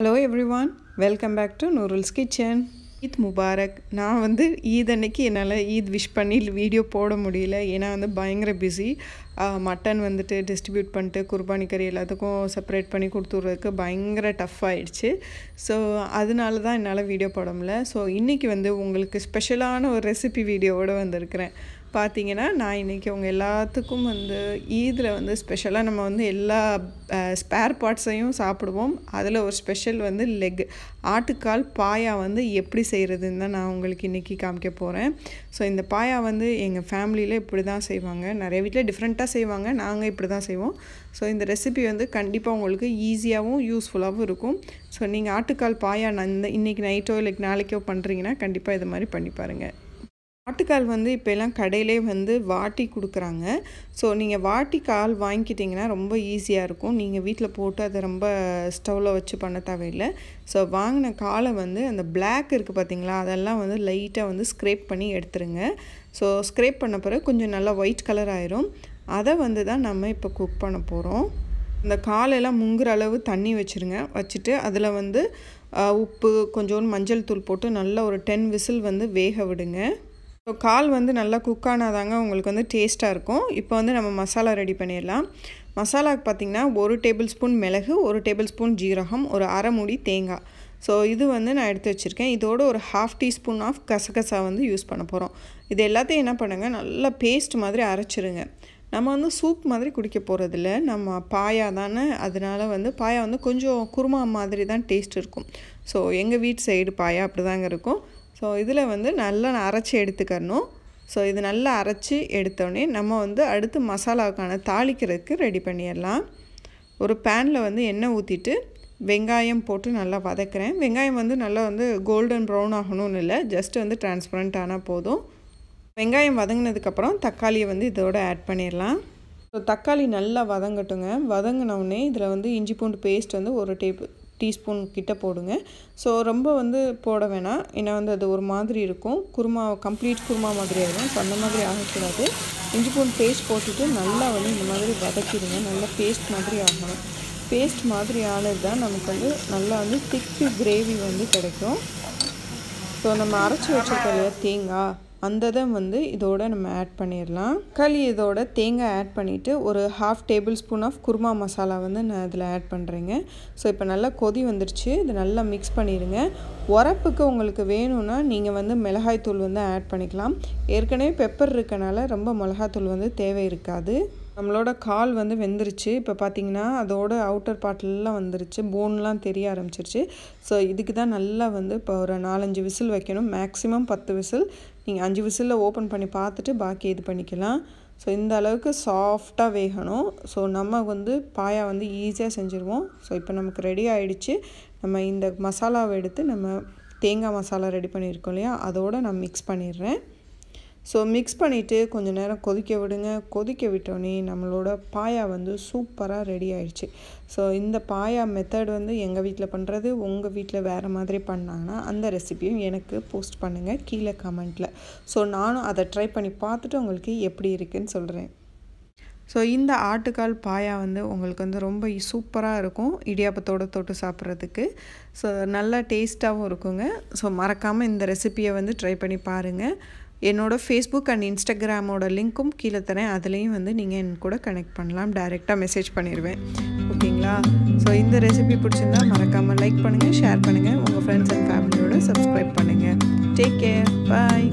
hello everyone welcome back to Noorul's kitchen Eid Mubarak நான் வந்து ஈத் அன்னைக்கு என்னால் ஈத் விஷ் பண்ணி வீடியோ போட முடியல ஏன்னா வந்து பயங்கர பிஸி மட்டன் வந்துட்டு டிஸ்ட்ரிபியூட் பண்ணிட்டு குர்பானி கறி எல்லாத்துக்கும் செப்பரேட் பண்ணி கொடுத்துட்றதுக்கு பயங்கர டஃப் ஆகிடுச்சு ஸோ அதனால தான் என்னால் வீடியோ போட முடியல ஸோ இன்றைக்கி வந்து உங்களுக்கு ஸ்பெஷலான ஒரு ரெசிபி வீடியோவோடு வந்திருக்கிறேன் பார்த்தீங்கன்னா நான் இன்றைக்கி உங்கள் எல்லாத்துக்கும் வந்து ஈதில் வந்து ஸ்பெஷலாக நம்ம வந்து எல்லா ஸ்பேர் பார்ட்ஸையும் சாப்பிடுவோம் அதில் ஒரு ஸ்பெஷல் வந்து லெக் ஆட்டுக்கால் பாயா வந்து எப்படி செய்கிறதுன்னு தான் நான் உங்களுக்கு இன்றைக்கி காமிக்க போகிறேன் ஸோ இந்த பாயா வந்து எங்கள் ஃபேமிலியில் இப்படி தான் செய்வாங்க நிறைய வீட்டில் டிஃப்ரெண்ட்டாக செய்வாங்க நாங்கள் இப்படி தான் செய்வோம் ஸோ இந்த ரெசிபி வந்து கண்டிப்பாக உங்களுக்கு ஈஸியாகவும் யூஸ்ஃபுல்லாகவும் இருக்கும் ஸோ நீங்கள் ஆட்டுக்கால் பாயா நான் இந்த இன்றைக்கி நைட்டோ இல்லை நாளைக்கோ பண்ணுறீங்கன்னா கண்டிப்பாக இது மாதிரி பண்ணி பாருங்கள் ஆட்டுக்கால் வந்து இப்போலாம் கடையிலே வந்து வாட்டி கொடுக்குறாங்க ஸோ நீங்கள் வாட்டி கால் வாங்கிக்கிட்டிங்கன்னா ரொம்ப ஈஸியாக இருக்கும் நீங்கள் வீட்டில் போட்டு அதை ரொம்ப ஸ்டவ்வில் வச்சு பண்ண தேவையில்லை ஸோ வாங்கின காலை வந்து அந்த பிளாக் இருக்குது பார்த்தீங்களா அதெல்லாம் வந்து லைட்டாக வந்து ஸ்க்ரேப் பண்ணி எடுத்துருங்க ஸோ ஸ்க்ரேப் பண்ண பிறகு கொஞ்சம் நல்லா ஒயிட் கலர் ஆயிரும் அதை வந்து தான் நம்ம இப்போ குக் பண்ண போகிறோம் இந்த காலையெல்லாம் முங்குற அளவு தண்ணி வச்சுருங்க வச்சுட்டு அதில் வந்து உப்பு கொஞ்சோண்டு மஞ்சள் தூள் போட்டு நல்லா ஒரு டென் விசில் வந்து வேக விடுங்க இப்போ கால் வந்து நல்லா குக் ஆனாதாங்க உங்களுக்கு வந்து டேஸ்ட்டாக இருக்கும் இப்போ வந்து நம்ம மசாலா ரெடி பண்ணிடலாம் மசாலாவுக்கு பார்த்திங்கன்னா ஒரு டேபிள் ஸ்பூன் மிளகு ஒரு டேபிள் ஸ்பூன் ஜீரகம் ஒரு அரை மூடி தேங்காய் ஸோ இது வந்து நான் எடுத்து வச்சுருக்கேன் இதோட ஒரு ஹாஃப் டீஸ்பூன் ஆஃப் கசகசா வந்து யூஸ் பண்ண போகிறோம் இது எல்லாத்தையும் என்ன பண்ணுங்கள் நல்லா பேஸ்ட் மாதிரி அரைச்சிருங்க நம்ம வந்து சூப் மாதிரி குடிக்க போகிறதில்ல நம்ம பாயா தானே அதனால் வந்து பாயா வந்து கொஞ்சம் குருமா மாதிரி தான் டேஸ்ட் இருக்கும் ஸோ எங்கள் வீட்டு சைடு பாயா அப்படி தாங்க இருக்கும் ஸோ இதில் வந்து நல்லா அரைச்சி எடுத்துக்கணும் ஸோ இது நல்லா அரைச்சி எடுத்தோடனே நம்ம வந்து அடுத்து மசாலாவுக்கான தாளிக்கிறதுக்கு ரெடி பண்ணிடலாம் ஒரு பேனில் வந்து எண்ணெய் ஊற்றிட்டு வெங்காயம் போட்டு நல்லா வதக்கிறேன் வெங்காயம் வந்து நல்லா வந்து கோல்டன் ப்ரௌன் ஆகணும்னு இல்லை ஜஸ்ட் வந்து டிரான்ஸ்பரண்ட் ஆனால் போதும் வெங்காயம் வதங்கினதுக்கப்புறம் தக்காளியை வந்து இதோட ஆட் பண்ணிடலாம் ஸோ தக்காளி நல்லா வதங்கட்டுங்க வதங்கினவுடனே இதில் வந்து இஞ்சி பூண்டு பேஸ்ட் வந்து ஒரு டேபிள் டீஸ்பூன் கிட்டே போடுங்க ஸோ ரொம்ப வந்து போட வேணாம் ஏன்னா வந்து அது ஒரு மாதிரி இருக்கும் குருமா கம்ப்ளீட் குருமா மாதிரி ஆகிடும் ஸோ அந்த மாதிரி ஆகக்கூடாது இஞ்சி பூன் பேஸ்ட் போட்டுட்டு நல்லா வந்து இந்த மாதிரி வதக்கிடுங்க நல்லா பேஸ்ட் மாதிரி ஆகணும் பேஸ்ட் மாதிரி ஆனது தான் நமக்கு வந்து நல்லா வந்து திக்கு கிரேவி வந்து கிடைக்கும் ஸோ நம்ம அரைச்சி வச்சுருக்கோம் இல்லையா தேங்காய் அந்த இதை வந்து இதோட நம்ம ஆட் பண்ணிடலாம் களி இதோட தேங்காய் ஆட் பண்ணிவிட்டு ஒரு half tablespoon of kurma masala வந்து நான் இதில் ஆட் பண்ணுறேங்க ஸோ இப்போ நல்லா கொதி வந்துடுச்சு இது நல்லா மிக்ஸ் பண்ணிடுங்க உரப்புக்கு உங்களுக்கு வேணும்னா நீங்கள் வந்து மிளகாய்த்தூள் வந்து ஆட் பண்ணிக்கலாம் ஏற்கனவே பெப்பர் இருக்கனால ரொம்ப மிளகாய்த்தூள் வந்து தேவை இருக்காது நம்மளோட கால் வந்து வெந்துருச்சு இப்போ பார்த்திங்கன்னா அதோட அவுட்டர் பார்ட்லாம் வந்துருச்சு போன்லாம் தெரிய ஆரம்பிச்சிருச்சு ஸோ இதுக்கு தான் நல்லா வந்து இப்போ ஒரு நாலஞ்சு விசில் வைக்கணும் மேக்ஸிமம் பத்து விசில் நீங்கள் அஞ்சு விசிலில் ஓப்பன் பண்ணி பார்த்துட்டு பாக்கி இது பண்ணிக்கலாம் ஸோ இந்த அளவுக்கு சாஃப்டாக வேகணும் ஸோ நம்ம வந்து பாயா வந்து ஈஸியாக செஞ்சுருவோம் ஸோ இப்போ நமக்கு ரெடி ஆகிடுச்சு நம்ம இந்த மசாலாவை எடுத்து நம்ம தேங்காய் மசாலா ரெடி பண்ணியிருக்கோம் இல்லையா அதோடு நான் மிக்ஸ் பண்ணிடுறேன் ஸோ மிக்ஸ் பண்ணிவிட்டு கொஞ்சம் நேரம் கொதிக்க விடுங்க கொதிக்க விட்டோன்னே நம்மளோட பாயா வந்து சூப்பராக ரெடி ஆயிடுச்சு ஸோ இந்த பாயா மெத்தட் வந்து எங்கள் வீட்டில் பண்ணுறது உங்கள் வீட்டில் வேறு மாதிரி பண்ணாங்கன்னா அந்த ரெசிபியும் எனக்கு போஸ்ட் பண்ணுங்கள் கீழே கமெண்ட்டில் ஸோ நானும் அதை ட்ரை பண்ணி பார்த்துட்டு உங்களுக்கு எப்படி இருக்குதுன்னு சொல்கிறேன் ஸோ இந்த ஆட்டுக்கால் பாயா வந்து உங்களுக்கு வந்து ரொம்ப சூப்பராக இருக்கும் இடியாப்பத்தோட தொட்டு சாப்பிட்றதுக்கு ஸோ நல்லா டேஸ்ட்டாகவும் இருக்குங்க ஸோ மறக்காமல் இந்த ரெசிப்பியை வந்து ட்ரை பண்ணி பாருங்கள் என்னோடய ஃபேஸ்புக் அண்ட் இன்ஸ்டாகிராமோட லிங்க்கும் கீழே தரேன் அதுலேயும் வந்து நீங்கள் என் கூட கனெக்ட் பண்ணலாம் டைரெக்டாக மெசேஜ் பண்ணிடுவேன் ஓகேங்களா ஸோ இந்த ரெசிபி பிடிச்சிருந்தா மறக்காமல் லைக் பண்ணுங்கள் ஷேர் பண்ணுங்கள் உங்கள் ஃப்ரெண்ட்ஸ் அண்ட் ஃபேமிலியோடு சப்ஸ்கிரைப் பண்ணுங்கள் டேக் கேர் பாய்